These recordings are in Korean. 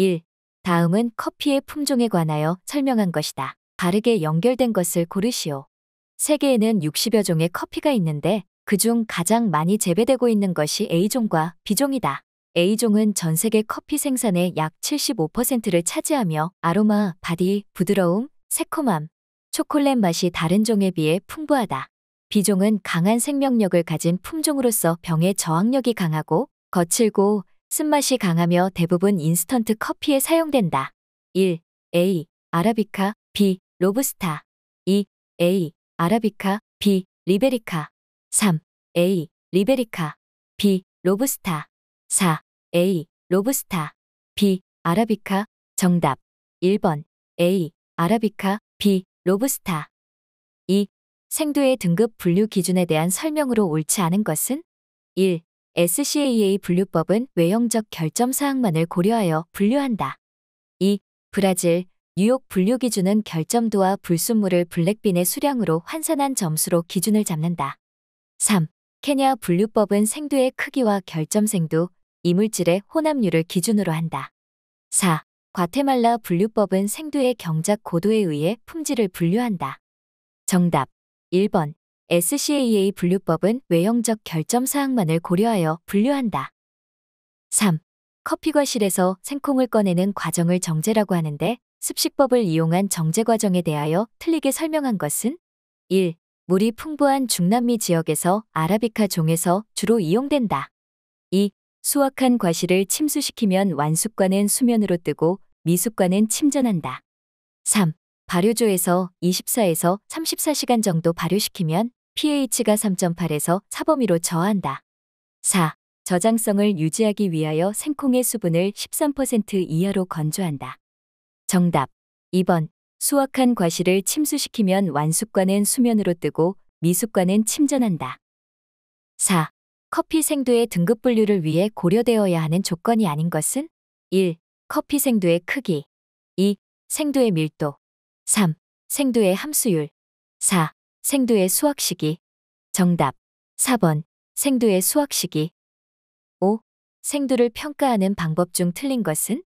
1. 다음은 커피의 품종에 관하여 설명한 것이다. 바르게 연결된 것을 고르시오. 세계에는 60여 종의 커피가 있는데 그중 가장 많이 재배되고 있는 것이 A종과 B종이다. A종은 전 세계 커피 생산의 약 75%를 차지하며 아로마, 바디, 부드러움, 새콤함, 초콜릿 맛이 다른 종에 비해 풍부하다. B종은 강한 생명력을 가진 품종으로서 병의 저항력이 강하고 거칠고 쓴맛이 강하며 대부분 인스턴트 커피에 사용된다. 1. A. 아라비카 B. 로브스타 2. A. 아라비카 B. 리베리카 3. A. 리베리카 B. 로브스타 4. A. 로브스타 B. 아라비카 정답 1번 A. 아라비카 B. 로브스타 2. 생두의 등급 분류 기준에 대한 설명으로 옳지 않은 것은 1. SCAA 분류법은 외형적 결점 사항만을 고려하여 분류한다. 2. 브라질, 뉴욕 분류 기준은 결점도와 불순물을 블랙빈의 수량으로 환산한 점수로 기준을 잡는다. 3. 케냐 분류법은 생두의 크기와 결점 생두, 이물질의 혼합률을 기준으로 한다. 4. 과테말라 분류법은 생두의 경작 고도에 의해 품질을 분류한다. 정답 1번 SCAA 분류법은 외형적 결점 사항만을 고려하여 분류한다. 3. 커피 과실에서 생콩을 꺼내는 과정을 정제라고 하는데 습식법을 이용한 정제 과정에 대하여 틀리게 설명한 것은 1. 물이 풍부한 중남미 지역에서 아라비카 종에서 주로 이용된다. 2. 수확한 과실을 침수시키면 완숙과는 수면으로 뜨고 미숙과는 침전한다. 3. 발효조에서 24에서 34시간 정도 발효시키면 pH가 3.8에서 사범위로 저하한다. 4. 저장성을 유지하기 위하여 생콩의 수분을 13% 이하로 건조한다. 정답 2번 수확한 과실을 침수시키면 완숙과는 수면으로 뜨고 미숙과는 침전한다. 4. 커피 생두의 등급 분류를 위해 고려되어야 하는 조건이 아닌 것은 1. 커피 생두의 크기 2. 생두의 밀도 3. 생두의 함수율 4. 생두의 수확 시기. 정답 4번. 생두의 수확 시기. 5. 생두를 평가하는 방법 중 틀린 것은?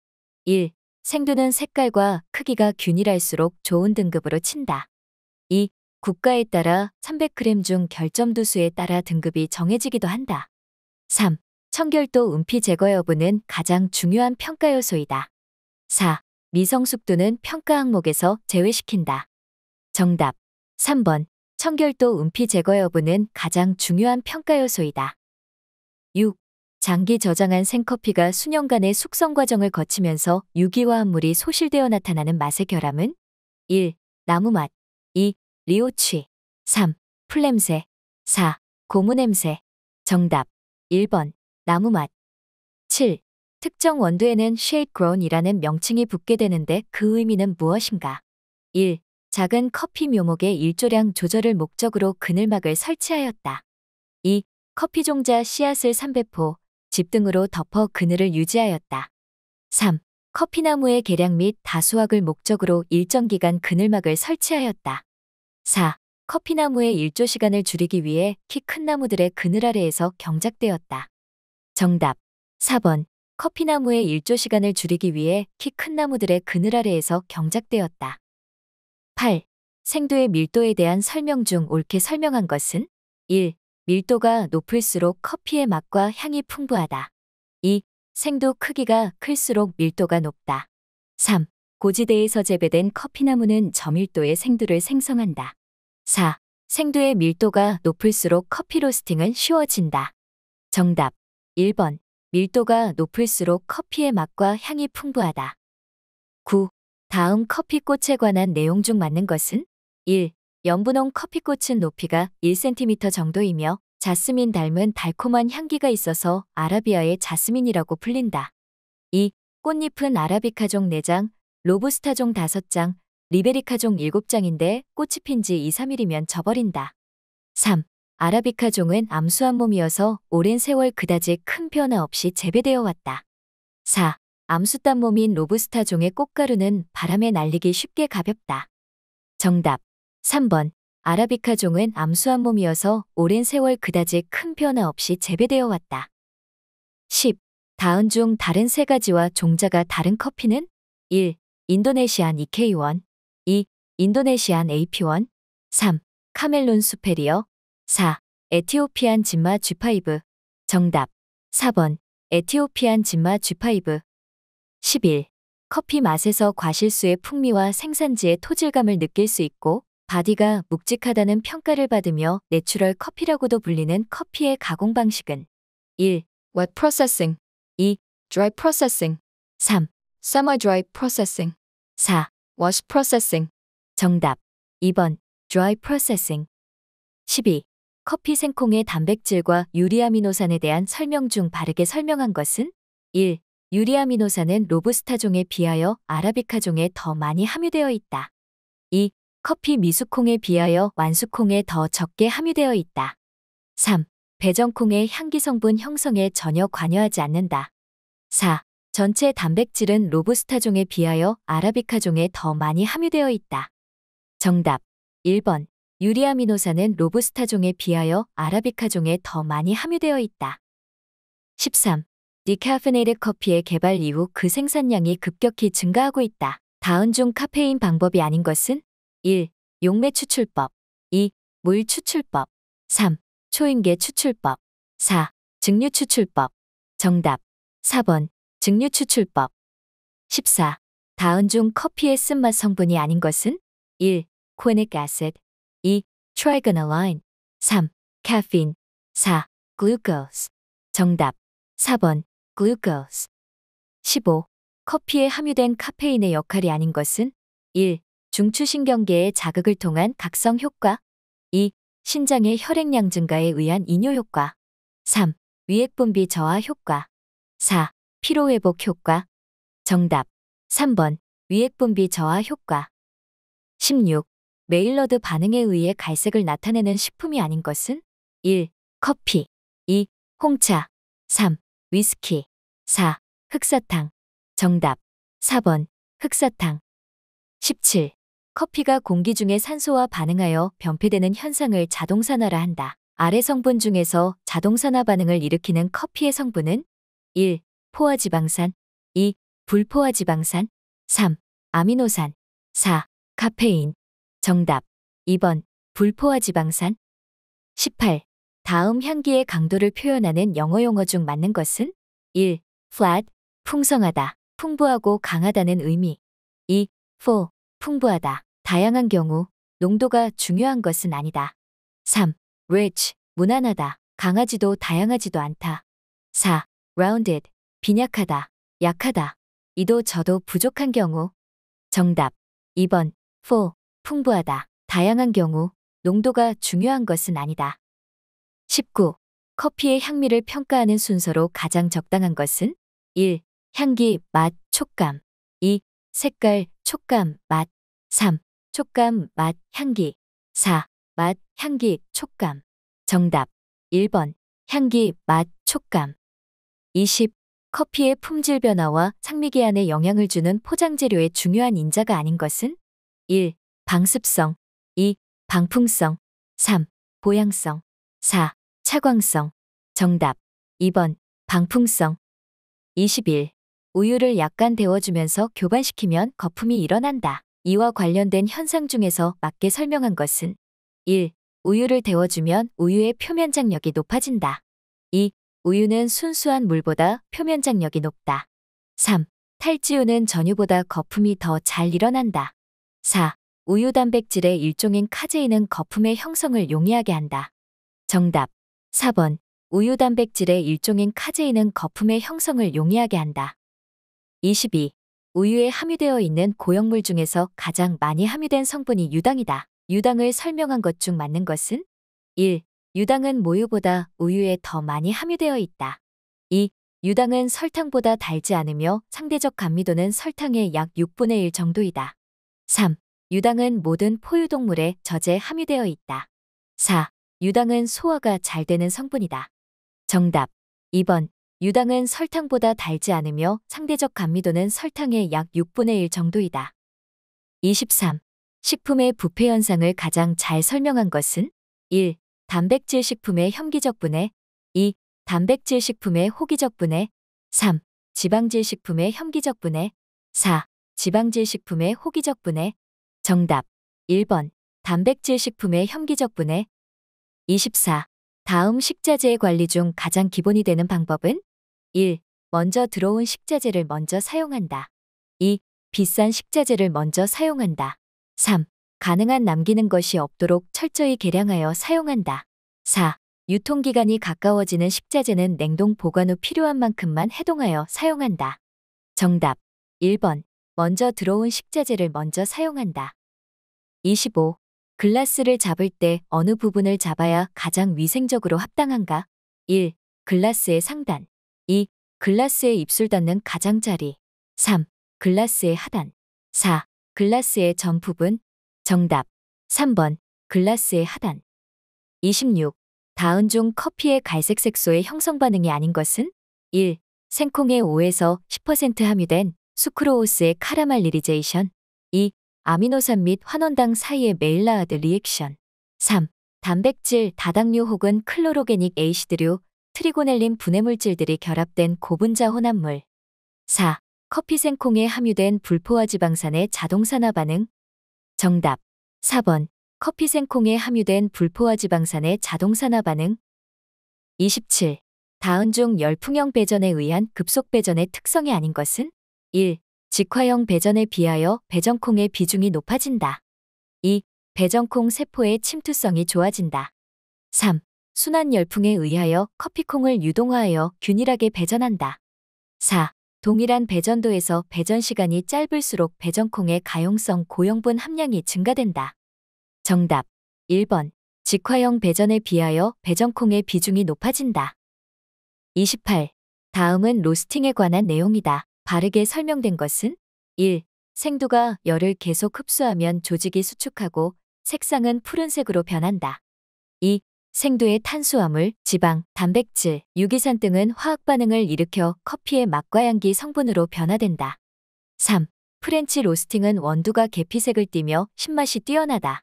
1. 생두는 색깔과 크기가 균일할수록 좋은 등급으로 친다. 2. 국가에 따라 300g 중 결점두수에 따라 등급이 정해지기도 한다. 3. 청결도 은피 제거 여부는 가장 중요한 평가 요소이다. 4. 미성숙도는 평가 항목에서 제외시킨다. 정답 3번 청결도 은피 제거 여부는 가장 중요한 평가 요소이다. 6. 장기 저장한 생커피가 수년간의 숙성 과정을 거치면서 유기화합물이 소실되어 나타나는 맛의 결함은 1. 나무 맛 2. 리오취 3. 풀냄새 4. 고무 냄새 정답 1번 나무 맛 7. 특정 원두에는 shade grown이라는 명칭이 붙게 되는데 그 의미는 무엇인가? 1. 작은 커피 묘목의 일조량 조절을 목적으로 그늘막을 설치하였다. 2. 커피 종자 씨앗을 3배포, 집 등으로 덮어 그늘을 유지하였다. 3. 커피나무의 개량 및 다수확을 목적으로 일정 기간 그늘막을 설치하였다. 4. 커피나무의 일조 시간을 줄이기 위해 키 큰 나무들의 그늘 아래에서 경작되었다. 정답 4번 커피나무의 일조 시간을 줄이기 위해 키 큰 나무들의 그늘 아래에서 경작되었다. 8. 생두의 밀도에 대한 설명 중 옳게 설명한 것은 1. 밀도가 높을수록 커피의 맛과 향이 풍부하다. 2. 생두 크기가 클수록 밀도가 높다. 3. 고지대에서 재배된 커피나무는 저밀도의 생두를 생성한다. 4. 생두의 밀도가 높을수록 커피 로스팅은 쉬워진다. 정답 1번 밀도가 높을수록 커피의 맛과 향이 풍부하다. 9. 다음 커피꽃에 관한 내용 중 맞는 것은 1. 연분홍 커피꽃은 높이가 1cm 정도이며 자스민 닮은 달콤한 향기가 있어서 아라비아의 자스민이라고 불린다. 2. 꽃잎은 아라비카종 4장, 로부스타종 5장, 리베리카종 7장인데 꽃이 핀 지 2, 3일이면 져버린다. 3. 아라비카종은 암수한 몸이어서 오랜 세월 그다지 큰 변화 없이 재배되어 왔다. 4. 암수단 몸인 로브스타 종의 꽃가루는 바람에 날리기 쉽게 가볍다. 정답 3번 아라비카 종은 암수한 몸이어서 오랜 세월 그다지 큰 변화 없이 재배되어 왔다. 10. 다음 중 다른 세 가지와 종자가 다른 커피는? 1. 인도네시안 EK1 2. 인도네시안 AP1 3. 카멜론 수페리어 4. 에티오피안 진마 G5 정답 4번 에티오피안 진마 G5 11. 커피 맛에서 과실수의 풍미와 생산지의 토질감을 느낄 수 있고 바디가 묵직하다는 평가를 받으며 내추럴 커피라고도 불리는 커피의 가공 방식은 1. Wet processing 2. Dry processing 3. Summer dry processing 4. Wash processing 정답 2번 Dry processing 12. 커피 생콩의 단백질과 유리아미노산에 대한 설명 중 바르게 설명한 것은 1. 유리아미노산은 로부스타종에 비하여 아라비카종에 더 많이 함유되어 있다. 2. 커피 미수콩에 비하여 완수콩에 더 적게 함유되어 있다. 3. 배전콩의 향기 성분 형성에 전혀 관여하지 않는다. 4. 전체 단백질은 로부스타종에 비하여 아라비카종에 더 많이 함유되어 있다. 정답 1번 유리아미노산은 로부스타종에 비하여 아라비카종에 더 많이 함유되어 있다. 13. 디카페네이드 커피의 개발 이후 그 생산량이 급격히 증가하고 있다. 다운중 카페인 방법이 아닌 것은 1. 용매 추출법 2. 물 추출법 3. 초인계 추출법 4. 증류 추출법 정답 4번 증류 추출법 14. 다운중 커피의 쓴맛 성분이 아닌 것은 1. 코닉 아셋 2. 트라이그널라인 3. 카페인 4. 글루코스 정답 4번 glucose. 15. 커피에 함유된 카페인의 역할이 아닌 것은 1. 중추신경계의 자극을 통한 각성 효과 2. 신장의 혈액량 증가에 의한 이뇨 효과 3. 위액분비 저하 효과 4. 피로회복 효과 정답 3번 위액분비 저하 효과 16. 메일러드 반응에 의해 갈색을 나타내는 식품이 아닌 것은 1. 커피 2. 홍차 3. 위스키 4. 흑사탕 정답 4번 흑사탕 17. 커피가 공기 중에 산소와 반응하여 변폐되는 현상을 자동산화라 한다. 아래 성분 중에서 자동산화 반응을 일으키는 커피의 성분은 1. 포화지방산 2. 불포화지방산 3. 아미노산 4. 카페인 정답 2번 불포화지방산 18. 다음 향기의 강도를 표현하는 영어 용어 중 맞는 것은 1. flat, 풍성하다, 풍부하고 강하다는 의미 2. full, 풍부하다, 다양한 경우 농도가 중요한 것은 아니다. 3. rich, 무난하다, 강하지도 다양하지도 않다. 4. rounded, 빈약하다, 약하다, 이도 저도 부족한 경우 정답 2번 full, 풍부하다, 다양한 경우 농도가 중요한 것은 아니다. 19. 커피의 향미를 평가하는 순서로 가장 적당한 것은 1. 향기, 맛, 촉감 2. 색깔, 촉감, 맛 3. 촉감, 맛, 향기 4. 맛, 향기, 촉감 정답 1번 향기, 맛, 촉감 20. 커피의 품질 변화와 상미기한에 영향을 주는 포장재료의 중요한 인자가 아닌 것은 1. 방습성 2. 방풍성 3. 보양성 4. 차광성. 정답. 2번. 방풍성. 21. 우유를 약간 데워주면서 교반시키면 거품이 일어난다. 이와 관련된 현상 중에서 맞게 설명한 것은 1. 우유를 데워주면 우유의 표면 장력이 높아진다. 2. 우유는 순수한 물보다 표면 장력이 높다. 3. 탈지우는 전유보다 거품이 더 잘 일어난다. 4. 우유 단백질의 일종인 카제인은 거품의 형성을 용이하게 한다. 정답 4번. 우유 단백질의 일종인 카제인은 거품의 형성을 용이하게 한다. 22. 우유에 함유되어 있는 고형물 중에서 가장 많이 함유된 성분이 유당이다. 유당을 설명한 것 중 맞는 것은 1. 유당은 모유보다 우유에 더 많이 함유되어 있다. 2. 유당은 설탕보다 달지 않으며 상대적 감미도는 설탕의 약 6분의 1 정도이다. 3. 유당은 모든 포유동물에 저제 함유되어 있다. 4. 유당은 소화가 잘 되는 성분이다. 정답 2번 유당은 설탕보다 달지 않으며 상대적 감미도는 설탕의 약 6분의 1 정도이다. 23. 식품의 부패 현상을 가장 잘 설명한 것은 1. 단백질 식품의 혐기적 분해 2. 단백질 식품의 호기적 분해 3. 지방질 식품의 혐기적 분해 4. 지방질 식품의 호기적 분해 정답 1번 단백질 식품의 혐기적 분해 24. 다음 식자재의 관리 중 가장 기본이 되는 방법은 1. 먼저 들어온 식자재를 먼저 사용한다. 2. 비싼 식자재를 먼저 사용한다. 3. 가능한 남기는 것이 없도록 철저히 계량하여 사용한다. 4. 유통기간이 가까워지는 식자재는 냉동 보관 후 필요한 만큼만 해동하여 사용한다. 정답 1번 먼저 들어온 식자재를 먼저 사용한다. 25. 글라스를 잡을 때 어느 부분을 잡아야 가장 위생적으로 합당한가? 1. 글라스의 상단 2. 글라스의 입술 닿는 가장자리 3. 글라스의 하단 4. 글라스의 전 부분 정답 3번 글라스의 하단 26. 다은 중 커피의 갈색 색소의 형성 반응이 아닌 것은? 1. 생콩의 5에서 10% 함유된 수크로오스의 카라말리리제이션 2. 아미노산 및 환원당 사이의 메일라아드 리액션 3. 단백질, 다당류 혹은 클로로게닉 에이시드류, 트리고넬린 분해물질들이 결합된 고분자 혼합물 4. 커피 생콩에 함유된 불포화 지방산의 자동산화 반응 정답 4번 커피 생콩에 함유된 불포화 지방산의 자동산화 반응 27. 다은 중 열풍형 배전에 의한 급속 배전의 특성이 아닌 것은? 1. 직화형 배전에 비하여 배전콩의 비중이 높아진다. 2. 배전콩 세포의 침투성이 좋아진다. 3. 순환 열풍에 의하여 커피콩을 유동화하여 균일하게 배전한다. 4. 동일한 배전도에서 배전 시간이 짧을수록 배전콩의 가용성 고형분 함량이 증가된다. 정답 1번 직화형 배전에 비하여 배전콩의 비중이 높아진다. 28. 다음은 로스팅에 관한 내용이다. 바르게 설명된 것은 1. 생두가 열을 계속 흡수하면 조직이 수축하고 색상은 푸른색으로 변한다. 2. 생두의 탄수화물, 지방, 단백질, 유기산 등은 화학 반응을 일으켜 커피의 맛과 향기 성분으로 변화된다. 3. 프렌치 로스팅은 원두가 계피색을 띠며 신맛이 뛰어나다.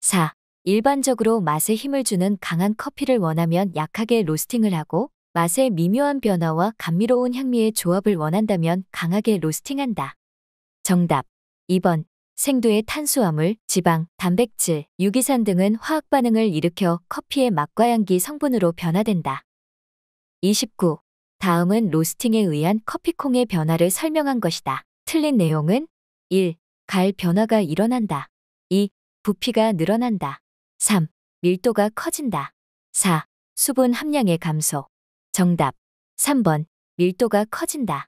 4. 일반적으로 맛에 힘을 주는 강한 커피를 원하면 약하게 로스팅을 하고 맛의 미묘한 변화와 감미로운 향미의 조합을 원한다면 강하게 로스팅한다. 정답 2번 생두의 탄수화물, 지방, 단백질, 유기산 등은 화학 반응을 일으켜 커피의 맛과 향기 성분으로 변화된다. 29. 다음은 로스팅에 의한 커피콩의 변화를 설명한 것이다. 틀린 내용은 1. 갈 변화가 일어난다. 2. 부피가 늘어난다. 3. 밀도가 커진다. 4. 수분 함량의 감소. 정답 3번 밀도가 커진다.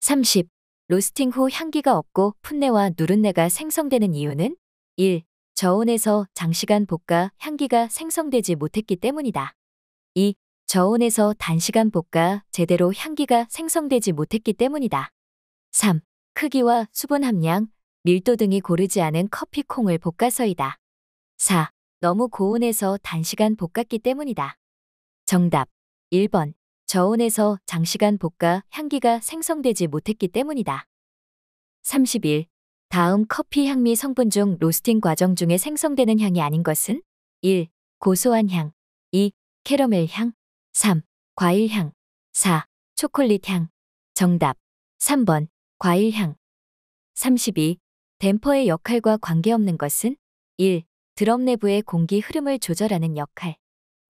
30. 로스팅 후 향기가 없고 풋내와 누른내가 생성되는 이유는 1. 저온에서 장시간 볶아 향기가 생성되지 못했기 때문이다. 2. 저온에서 단시간 볶아 제대로 향기가 생성되지 못했기 때문이다. 3. 크기와 수분 함량, 밀도 등이 고르지 않은 커피콩을 볶아서이다. 4. 너무 고온에서 단시간 볶았기 때문이다. 정답 1번. 저온에서 장시간 볶아 향기가 생성되지 못했기 때문이다. 31. 다음 커피 향미 성분 중 로스팅 과정 중에 생성되는 향이 아닌 것은 1. 고소한 향 2. 캐러멜 향 3. 과일 향 4. 초콜릿 향 정답 3번 과일 향 32. 댐퍼의 역할과 관계없는 것은 1. 드럼 내부의 공기 흐름을 조절하는 역할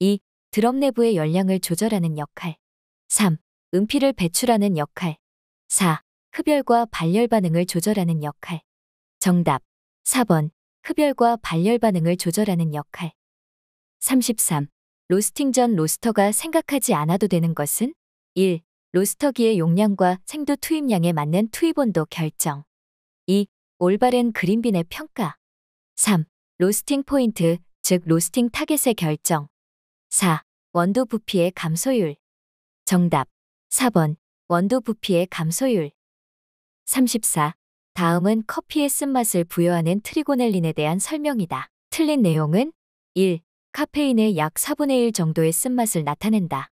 2. 드럼 내부의 열량을 조절하는 역할. 3. 음피를 배출하는 역할. 4. 흡열과 발열 반응을 조절하는 역할. 정답. 4번. 흡열과 발열 반응을 조절하는 역할. 33. 로스팅 전 로스터가 생각하지 않아도 되는 것은 1. 로스터기의 용량과 생두 투입량에 맞는 투입 온도 결정 2. 올바른 그린빈의 평가 3. 로스팅 포인트, 즉 로스팅 타겟의 결정 4. 원두 부피의 감소율. 정답 4번. 원두 부피의 감소율. 34. 다음은 커피의 쓴맛을 부여하는 트리고넬린에 대한 설명이다. 틀린 내용은 1. 카페인의 약 4분의 1 정도의 쓴맛을 나타낸다.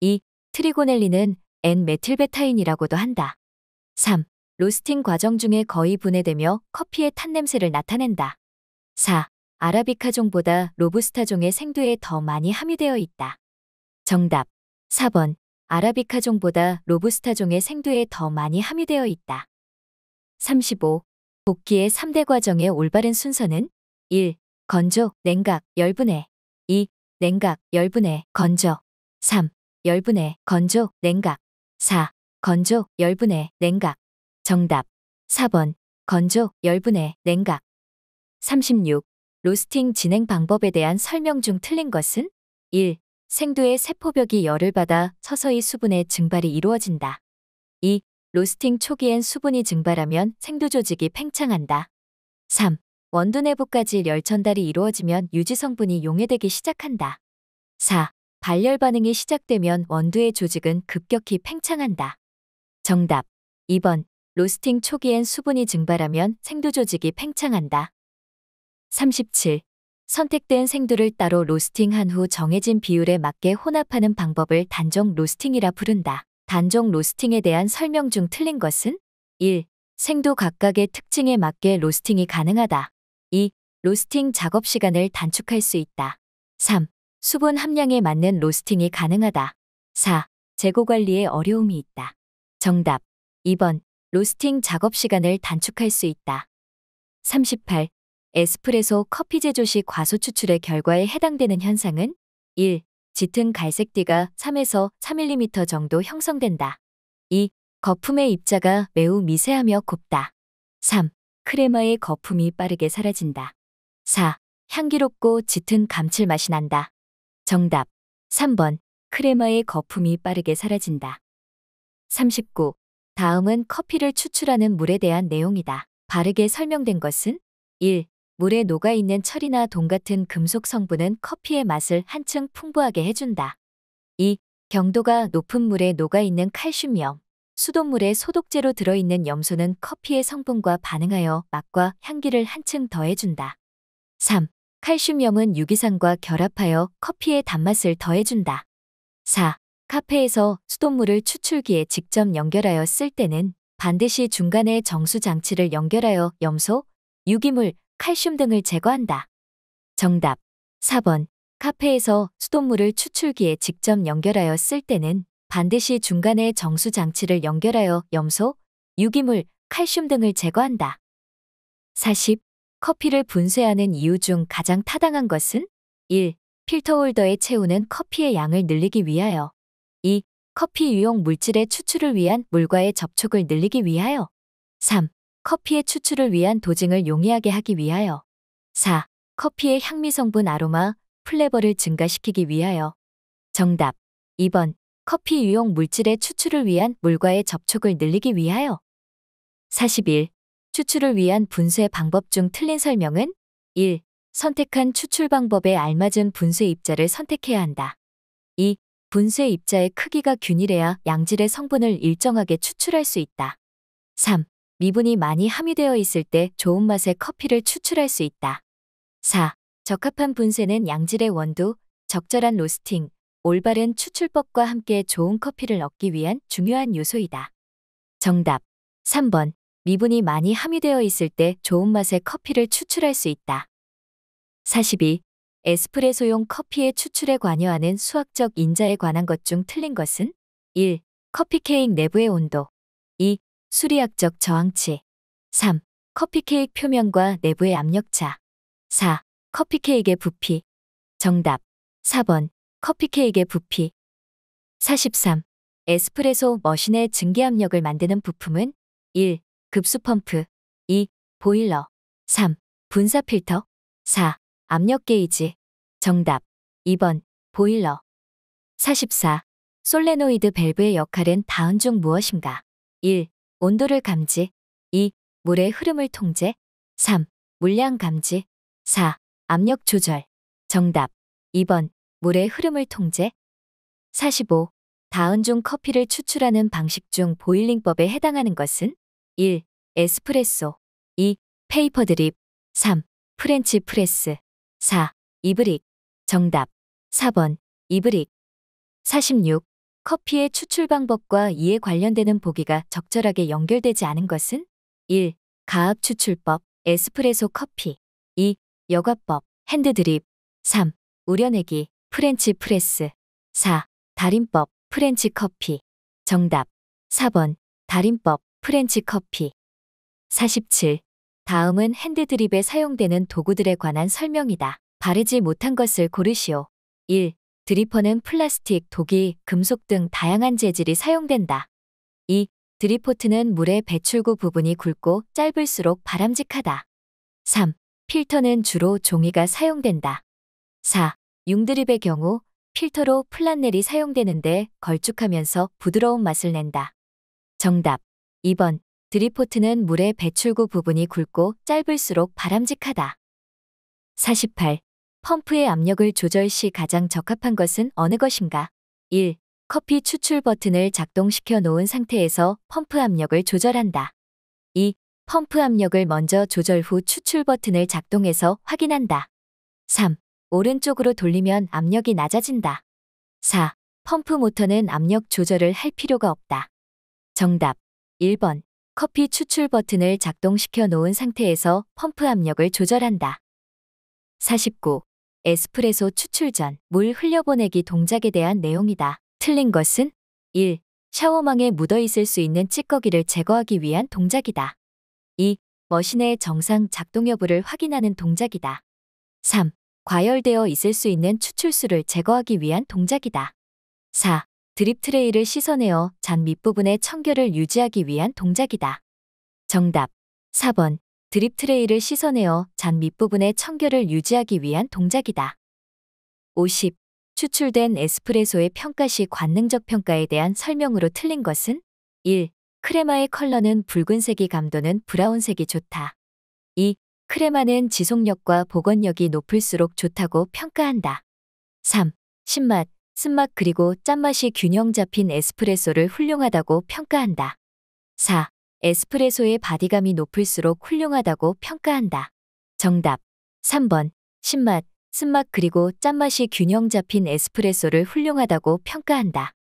2. 트리고넬린은 N메틸베타인이라고도 한다. 3. 로스팅 과정 중에 거의 분해되며 커피의 탄냄새를 나타낸다. 4. 아라비카종보다 로부스타종의 생두에 더 많이 함유되어 있다. 정답 4번 아라비카종보다 로부스타종의 생두에 더 많이 함유되어 있다. 35. 볶기의 3대 과정의 올바른 순서는 1. 건조, 냉각, 열분해 2. 냉각, 열분해, 건조 3. 열분해, 건조, 냉각 4. 건조, 열분해, 냉각 정답 4번 건조, 열분해, 냉각 36. 로스팅 진행 방법에 대한 설명 중 틀린 것은 1. 생두의 세포벽이 열을 받아 서서히 수분의 증발이 이루어진다. 2. 로스팅 초기엔 수분이 증발하면 생두 조직이 팽창한다. 3. 원두 내부까지 열 전달이 이루어지면 유지 성분이 용해되기 시작한다. 4. 발열 반응이 시작되면 원두의 조직은 급격히 팽창한다. 정답 2번 로스팅 초기엔 수분이 증발하면 생두 조직이 팽창한다. 37. 선택된 생두를 따로 로스팅한 후 정해진 비율에 맞게 혼합하는 방법을 단종 로스팅이라 부른다. 단종 로스팅에 대한 설명 중 틀린 것은 1. 생두 각각의 특징에 맞게 로스팅이 가능하다. 2. 로스팅 작업 시간을 단축할 수 있다. 3. 수분 함량에 맞는 로스팅이 가능하다. 4. 재고 관리에 어려움이 있다. 정답 2번. 로스팅 작업 시간을 단축할 수 있다. 38. 에스프레소 커피 제조 식 과소 추출의 결과에 해당되는 현상은 1. 짙은 갈색띠가 3에서 3mm 정도 형성된다. 2. 거품의 입자가 매우 미세하며 곱다. 3. 크레마의 거품이 빠르게 사라진다. 4. 향기롭고 짙은 감칠맛이 난다. 정답 3번 크레마의 거품이 빠르게 사라진다. 39. 다음은 커피를 추출하는 물에 대한 내용이다. 바르게 설명된 것은 1. 물에 녹아있는 철이나 돈 같은 금속 성분은 커피의 맛을 한층 풍부하게 해준다. 2. 경도가 높은 물에 녹아있는 칼슘염. 수돗물에 소독제로 들어있는 염소는 커피의 성분과 반응하여 맛과 향기를 한층 더해준다. 3. 칼슘염은 유기산과 결합하여 커피의 단맛을 더해준다. 4. 카페에서 수돗물을 추출기에 직접 연결하여 쓸 때는 반드시 중간에 정수 장치를 연결하여 염소, 유기물, 칼슘 등을 제거한다. 정답 4번 카페에서 수돗물을 추출기에 직접 연결하여 쓸 때는 반드시 중간에 정수 장치를 연결하여 염소, 유기물, 칼슘 등을 제거한다. 40. 커피를 분쇄하는 이유 중 가장 타당한 것은 1. 필터 홀더에 채우는 커피의 양을 늘리기 위하여 2. 커피 유용 물질의 추출을 위한 물과의 접촉을 늘리기 위하여 3. 커피의 추출을 위한 도증을 용이하게 하기 위하여 4. 커피의 향미 성분 아로마, 플레버를 증가시키기 위하여 정답 2번 커피 유용 물질의 추출을 위한 물과의 접촉을 늘리기 위하여 41. 추출을 위한 분쇄 방법 중 틀린 설명은 1. 선택한 추출 방법에 알맞은 분쇄 입자를 선택해야 한다. 2. 분쇄 입자의 크기가 균일해야 양질의 성분을 일정하게 추출할 수 있다. 3. 미분이 많이 함유되어 있을 때 좋은 맛의 커피를 추출할 수 있다. 4. 적합한 분쇄는 양질의 원두, 적절한 로스팅, 올바른 추출법과 함께 좋은 커피를 얻기 위한 중요한 요소이다. 정답 3번 미분이 많이 함유되어 있을 때 좋은 맛의 커피를 추출할 수 있다. 42. 에스프레소용 커피의 추출에 관여하는 수학적 인자에 관한 것 중 틀린 것은? 1. 커피 케이크 내부의 온도 2. 수리학적 저항치. 3. 커피 케이크 표면과 내부의 압력차. 4. 커피 케이크의 부피. 정답. 4번. 커피 케이크의 부피. 43. 에스프레소 머신의 증기압력을 만드는 부품은 1. 급수펌프 2. 보일러 3. 분사필터 4. 압력 게이지 정답 2번 보일러 44. 솔레노이드 밸브의 역할은 다음 중 무엇인가? 1. 온도를 감지 2. 물의 흐름을 통제 3. 물량 감지 4. 압력 조절 정답 2번 물의 흐름을 통제 45. 다은종 커피를 추출하는 방식 중 보일링법에 해당하는 것은 1. 에스프레소 2. 페이퍼 드립 3. 프렌치 프레스 4. 이브릭 정답 4번 이브릭 46. 커피의 추출 방법과 이에 관련되는 보기가 적절하게 연결되지 않은 것은 1. 가압 추출법, 에스프레소 커피 2. 여과법, 핸드드립 3. 우려내기, 프렌치 프레스 4. 달인법, 프렌치 커피 정답 4번 달인법, 프렌치 커피 47. 다음은 핸드드립에 사용되는 도구들에 관한 설명이다. 바르지 못한 것을 고르시오. 1. 드리퍼는 플라스틱, 독이, 금속 등 다양한 재질이 사용된다. 2. 드리포트는 물의 배출구 부분이 굵고 짧을수록 바람직하다. 3. 필터는 주로 종이가 사용된다. 4. 융드립의 경우 필터로 플란넬이 사용되는데 걸쭉하면서 부드러운 맛을 낸다. 정답 2번 드리포트는 물의 배출구 부분이 굵고 짧을수록 바람직하다. 48. 펌프의 압력을 조절 시 가장 적합한 것은 어느 것인가? 1. 커피 추출 버튼을 작동시켜 놓은 상태에서 펌프 압력을 조절한다. 2. 펌프 압력을 먼저 조절 후 추출 버튼을 작동해서 확인한다. 3. 오른쪽으로 돌리면 압력이 낮아진다. 4. 펌프 모터는 압력 조절을 할 필요가 없다. 정답 1번 커피 추출 버튼을 작동시켜 놓은 상태에서 펌프 압력을 조절한다. 49. 에스프레소 추출 전 물 흘려보내기 동작에 대한 내용이다. 틀린 것은 1. 샤워망에 묻어있을 수 있는 찌꺼기를 제거하기 위한 동작이다. 2. 머신의 정상 작동 여부를 확인하는 동작이다. 3. 과열되어 있을 수 있는 추출수를 제거하기 위한 동작이다. 4. 드립 트레이를 씻어내어 잔 밑부분의 청결을 유지하기 위한 동작이다. 정답 4번 드립 트레이를 씻어내어 잔 밑부분의 청결을 유지하기 위한 동작이다. 50. 추출된 에스프레소의 평가 시 관능적 평가에 대한 설명으로 틀린 것은 1. 크레마의 컬러는 붉은색이 감도는 브라운색이 좋다. 2. 크레마는 지속력과 복원력이 높을수록 좋다고 평가한다. 3. 신맛, 쓴맛 그리고 짠맛이 균형 잡힌 에스프레소를 훌륭하다고 평가한다. 4. 에스프레소의 바디감이 높을수록 훌륭하다고 평가한다. 정답 3번 신맛, 쓴맛 그리고 짠맛이 균형 잡힌 에스프레소를 훌륭하다고 평가한다.